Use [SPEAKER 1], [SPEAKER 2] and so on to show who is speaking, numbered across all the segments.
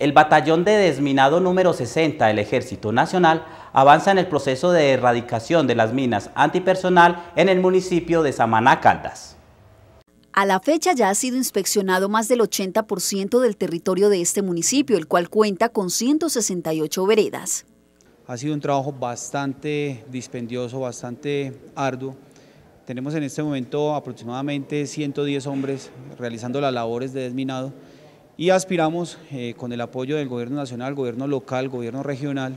[SPEAKER 1] El batallón de desminado número 60 del Ejército Nacional avanza en el proceso de erradicación de las minas antipersonal en el municipio de Samaná Caldas.
[SPEAKER 2] A la fecha ya ha sido inspeccionado más del 80% del territorio de este municipio, el cual cuenta con 168 veredas.
[SPEAKER 1] Ha sido un trabajo bastante dispendioso, bastante arduo. Tenemos en este momento aproximadamente 110 hombres realizando las labores de desminado y aspiramos eh, con el apoyo del gobierno nacional, gobierno local, gobierno regional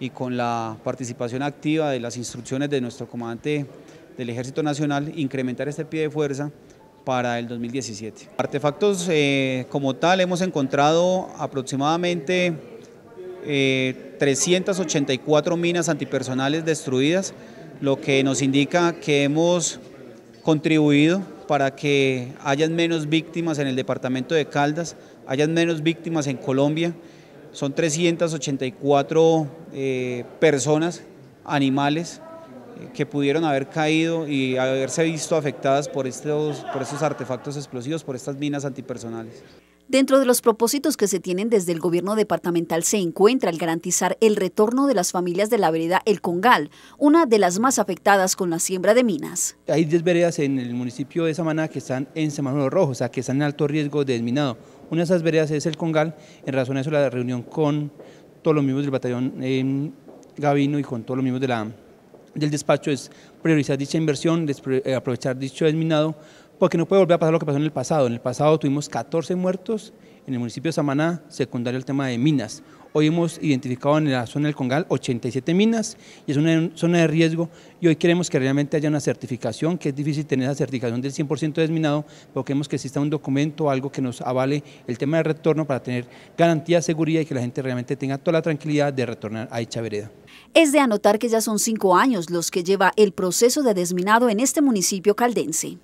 [SPEAKER 1] y con la participación activa de las instrucciones de nuestro comandante del Ejército Nacional, incrementar este pie de fuerza para el 2017. Artefactos eh, como tal hemos encontrado aproximadamente 384 eh, minas antipersonales destruidas, lo que nos indica que hemos contribuido para que hayan menos víctimas en el departamento de Caldas, hayan menos víctimas en Colombia. Son 384 eh, personas, animales, eh, que pudieron haber caído y haberse visto afectadas por estos, por estos artefactos explosivos, por estas minas antipersonales.
[SPEAKER 2] Dentro de los propósitos que se tienen desde el gobierno departamental se encuentra el garantizar el retorno de las familias de la vereda El Congal, una de las más afectadas con la siembra de minas.
[SPEAKER 3] Hay 10 veredas en el municipio de Samaná que están en semáforo Rojo, o sea, que están en alto riesgo de desminado. Una de esas veredas es El Congal, en razón a eso la reunión con todos los miembros del batallón Gabino em, Gavino y con todos los miembros del despacho es priorizar dicha inversión, eh, aprovechar dicho desminado porque no puede volver a pasar lo que pasó en el pasado. En el pasado tuvimos 14 muertos en el municipio de Samaná, secundario al tema de minas. Hoy hemos identificado en la zona del Congal 87 minas y es una zona de riesgo y hoy queremos que realmente haya una certificación, que es difícil tener esa certificación del 100% desminado, pero queremos que exista un documento, algo que nos avale el tema de retorno para tener garantía seguridad y que la gente realmente tenga toda la tranquilidad de retornar a dicha vereda.
[SPEAKER 2] Es de anotar que ya son cinco años los que lleva el proceso de desminado en este municipio caldense.